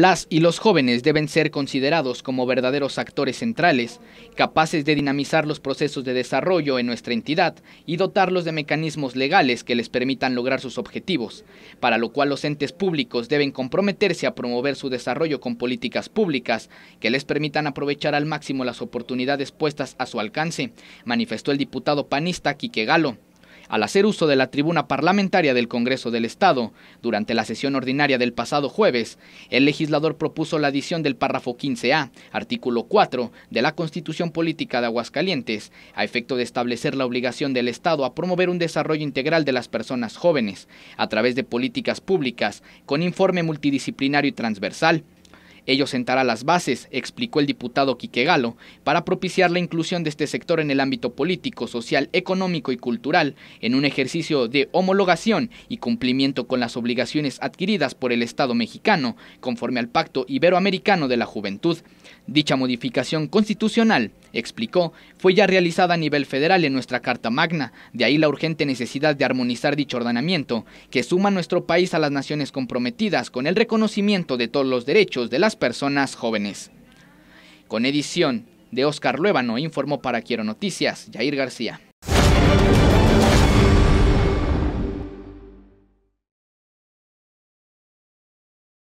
Las y los jóvenes deben ser considerados como verdaderos actores centrales, capaces de dinamizar los procesos de desarrollo en nuestra entidad y dotarlos de mecanismos legales que les permitan lograr sus objetivos, para lo cual los entes públicos deben comprometerse a promover su desarrollo con políticas públicas que les permitan aprovechar al máximo las oportunidades puestas a su alcance, manifestó el diputado panista Quique Galo al hacer uso de la tribuna parlamentaria del Congreso del Estado. Durante la sesión ordinaria del pasado jueves, el legislador propuso la adición del párrafo 15A, artículo 4 de la Constitución Política de Aguascalientes, a efecto de establecer la obligación del Estado a promover un desarrollo integral de las personas jóvenes a través de políticas públicas con informe multidisciplinario y transversal Ello sentará las bases, explicó el diputado Quique Galo, para propiciar la inclusión de este sector en el ámbito político, social, económico y cultural, en un ejercicio de homologación y cumplimiento con las obligaciones adquiridas por el Estado mexicano, conforme al Pacto Iberoamericano de la Juventud. Dicha modificación constitucional, explicó, fue ya realizada a nivel federal en nuestra Carta Magna, de ahí la urgente necesidad de armonizar dicho ordenamiento, que suma a nuestro país a las naciones comprometidas con el reconocimiento de todos los derechos de las personas jóvenes. Con edición de Oscar Luevano informó para Quiero Noticias, Jair García.